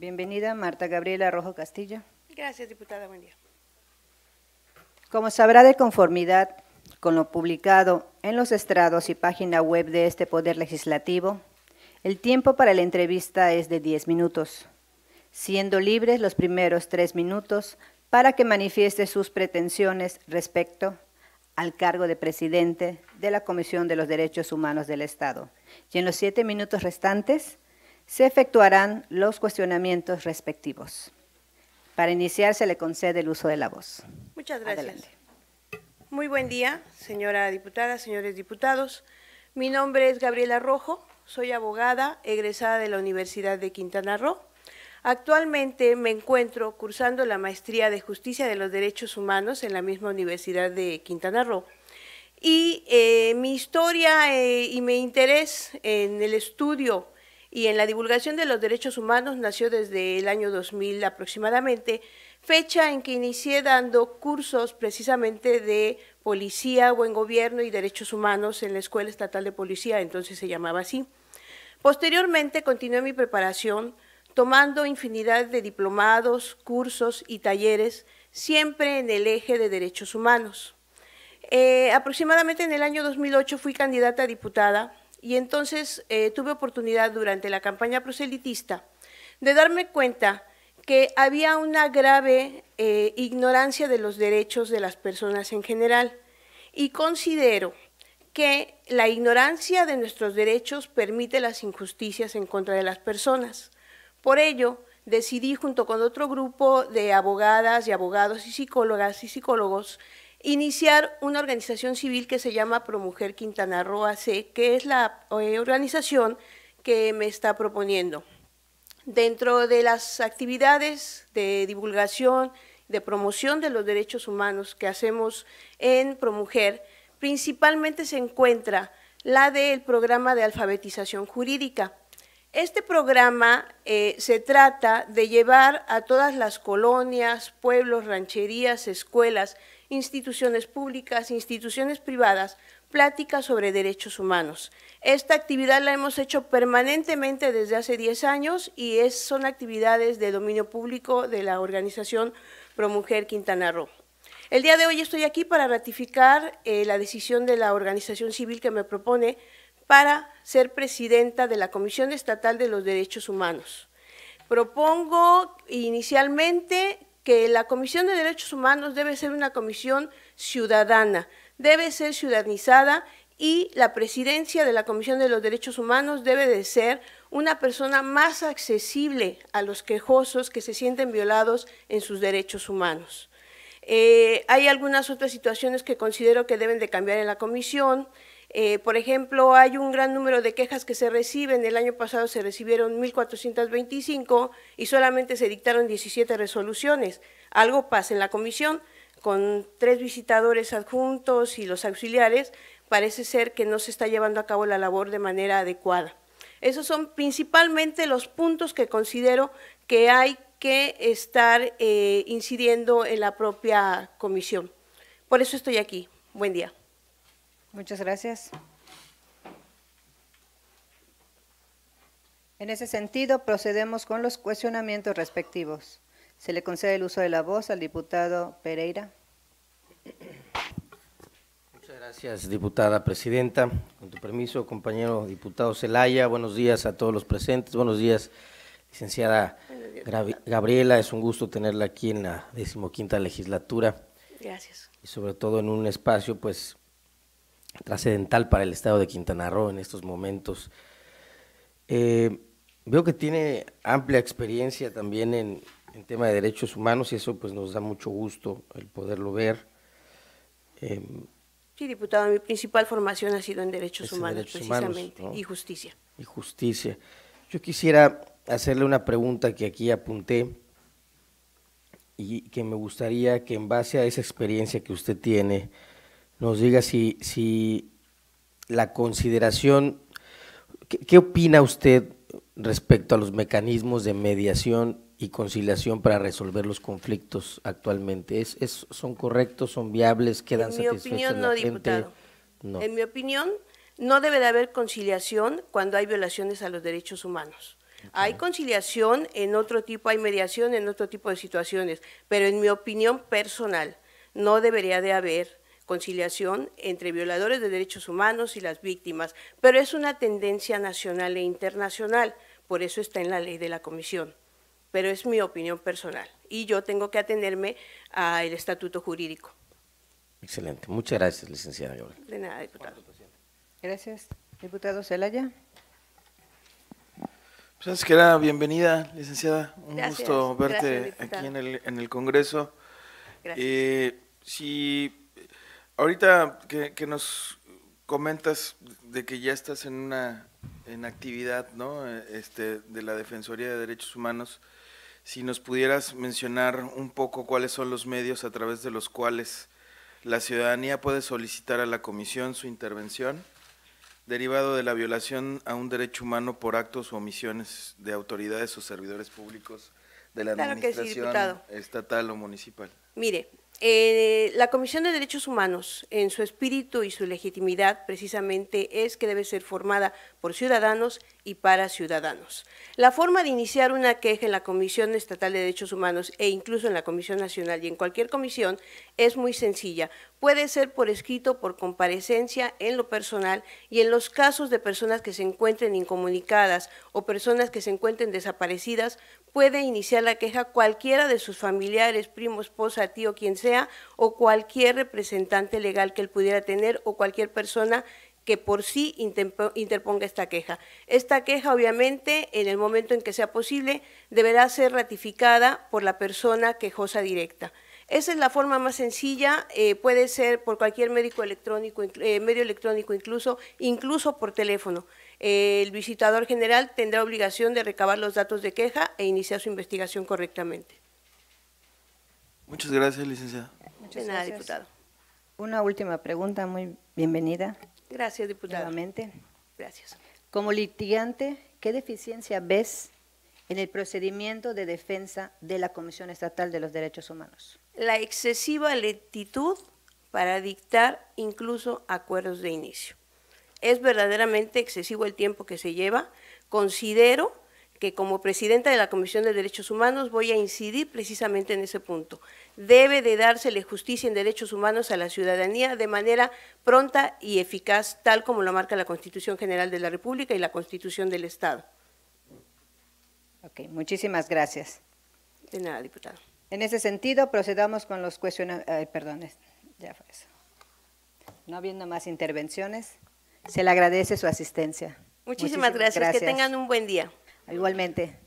Bienvenida, Marta Gabriela Rojo Castillo. Gracias, diputada. Buen día. Como sabrá, de conformidad con lo publicado en los estrados y página web de este Poder Legislativo, el tiempo para la entrevista es de 10 minutos, siendo libres los primeros tres minutos para que manifieste sus pretensiones respecto al cargo de presidente de la Comisión de los Derechos Humanos del Estado. Y en los siete minutos restantes, se efectuarán los cuestionamientos respectivos. Para iniciar, se le concede el uso de la voz. Muchas gracias. Muy buen día, señora diputada, señores diputados. Mi nombre es Gabriela Rojo, soy abogada egresada de la Universidad de Quintana Roo. Actualmente me encuentro cursando la maestría de Justicia de los Derechos Humanos en la misma Universidad de Quintana Roo. Y eh, mi historia eh, y mi interés en el estudio y en la divulgación de los derechos humanos nació desde el año 2000 aproximadamente, fecha en que inicié dando cursos precisamente de policía, buen gobierno y derechos humanos en la Escuela Estatal de Policía, entonces se llamaba así. Posteriormente continué mi preparación tomando infinidad de diplomados, cursos y talleres, siempre en el eje de derechos humanos. Eh, aproximadamente en el año 2008 fui candidata a diputada y entonces eh, tuve oportunidad durante la campaña proselitista de darme cuenta que había una grave eh, ignorancia de los derechos de las personas en general. Y considero que la ignorancia de nuestros derechos permite las injusticias en contra de las personas. Por ello, decidí junto con otro grupo de abogadas y abogados y psicólogas y psicólogos iniciar una organización civil que se llama Promujer Quintana Roo AC, que es la eh, organización que me está proponiendo. Dentro de las actividades de divulgación, de promoción de los derechos humanos que hacemos en Promujer, principalmente se encuentra la del programa de alfabetización jurídica. Este programa eh, se trata de llevar a todas las colonias, pueblos, rancherías, escuelas instituciones públicas, instituciones privadas, pláticas sobre derechos humanos. Esta actividad la hemos hecho permanentemente desde hace 10 años y es, son actividades de dominio público de la organización ProMujer Quintana Roo. El día de hoy estoy aquí para ratificar eh, la decisión de la organización civil que me propone para ser presidenta de la Comisión Estatal de los Derechos Humanos. Propongo inicialmente que la Comisión de Derechos Humanos debe ser una comisión ciudadana, debe ser ciudadanizada y la presidencia de la Comisión de los Derechos Humanos debe de ser una persona más accesible a los quejosos que se sienten violados en sus derechos humanos. Eh, hay algunas otras situaciones que considero que deben de cambiar en la comisión, eh, por ejemplo, hay un gran número de quejas que se reciben. El año pasado se recibieron 1.425 y solamente se dictaron 17 resoluciones. Algo pasa en la comisión con tres visitadores adjuntos y los auxiliares, parece ser que no se está llevando a cabo la labor de manera adecuada. Esos son principalmente los puntos que considero que hay que estar eh, incidiendo en la propia comisión. Por eso estoy aquí. Buen día. Muchas gracias. En ese sentido, procedemos con los cuestionamientos respectivos. Se le concede el uso de la voz al diputado Pereira. Muchas gracias, diputada presidenta. Con tu permiso, compañero diputado Celaya, buenos días a todos los presentes. Buenos días, licenciada Gabriela. Es un gusto tenerla aquí en la decimoquinta legislatura. Gracias. Y sobre todo en un espacio, pues, trascendental para el estado de Quintana Roo en estos momentos. Eh, veo que tiene amplia experiencia también en, en, tema de derechos humanos y eso pues nos da mucho gusto el poderlo ver. Em, sí, diputado, mi principal formación ha sido en derechos humanos precisamente y justicia. Y justicia. Yo quisiera hacerle una pregunta que aquí apunté y que me gustaría que en base a esa experiencia que usted tiene, nos diga si, la consideración, ¿qué, opina usted respecto a los mecanismos de mediación y conciliación para resolver los conflictos actualmente? son correctos, son viables, quedan en mi opinión, no, Diputado. En mi opinión, no debe de haber conciliación cuando hay violaciones a los derechos humanos. Hay conciliación en otro tipo, hay mediación en otro tipo de situaciones, pero en mi opinión personal, no debería de haber conciliación entre violadores de derechos humanos y las víctimas, pero es una tendencia nacional e internacional, por eso está en la ley de la Comisión, pero es mi opinión personal y yo tengo que atenerme al estatuto jurídico. Excelente, muchas gracias, licenciada De nada, diputado. Gracias, diputado Celaya. Pues que era bienvenida, licenciada. Un gusto verte aquí en el, Congreso. Gracias. Eh, si Ahorita que, nos comentas de que ya estás en una en actividad, ¿no? Este, de la Defensoría de Derechos Humanos, si nos pudieras mencionar un poco cuáles son los medios a través de los cuales la ciudadanía puede solicitar a la comisión su intervención derivado de la violación a un derecho humano por actos o omisiones de autoridades o servidores públicos de la administración estatal o municipal. Mire, eh, la Comisión de Derechos Humanos, en su espíritu y su legitimidad, precisamente es que debe ser formada por ciudadanos y para ciudadanos. La forma de iniciar una queja en la Comisión Estatal de Derechos Humanos e incluso en la Comisión Nacional y en cualquier comisión es muy sencilla. Puede ser por escrito, por comparecencia, en lo personal y en los casos de personas que se encuentren incomunicadas o personas que se encuentren desaparecidas, puede iniciar la queja cualquiera de sus familiares, primo, esposa, tío, quien sea, o cualquier representante legal que él pudiera tener, o cualquier persona que por sí interponga esta queja. Esta queja, obviamente, en el momento en que sea posible, deberá ser ratificada por la persona quejosa directa. Esa es la forma más sencilla, eh, puede ser por cualquier médico electrónico, eh, medio electrónico incluso, incluso por teléfono el visitador general tendrá obligación de recabar los datos de queja e iniciar su investigación correctamente. Muchas gracias, licenciada. Muchas gracias. diputado. Una última pregunta, muy bienvenida. Gracias, diputadamente. Gracias. Como litigante, ¿qué deficiencia ves en el procedimiento de defensa de la Comisión Estatal de los Derechos Humanos? La excesiva lentitud para dictar incluso acuerdos de inicio es verdaderamente excesivo el tiempo que se lleva. Considero que como presidenta de la Comisión de Derechos Humanos voy a incidir precisamente en ese punto. Debe de dársele justicia en derechos humanos a la ciudadanía de manera pronta y eficaz, tal como lo marca la Constitución General de la República y la Constitución del Estado. Ok, muchísimas gracias. De nada, diputado. En ese sentido, procedamos con los cuestiones. Perdón, ya fue eso. No habiendo más intervenciones. Se le agradece su asistencia. Muchísimas, gracias. Que tengan un buen día. Igualmente.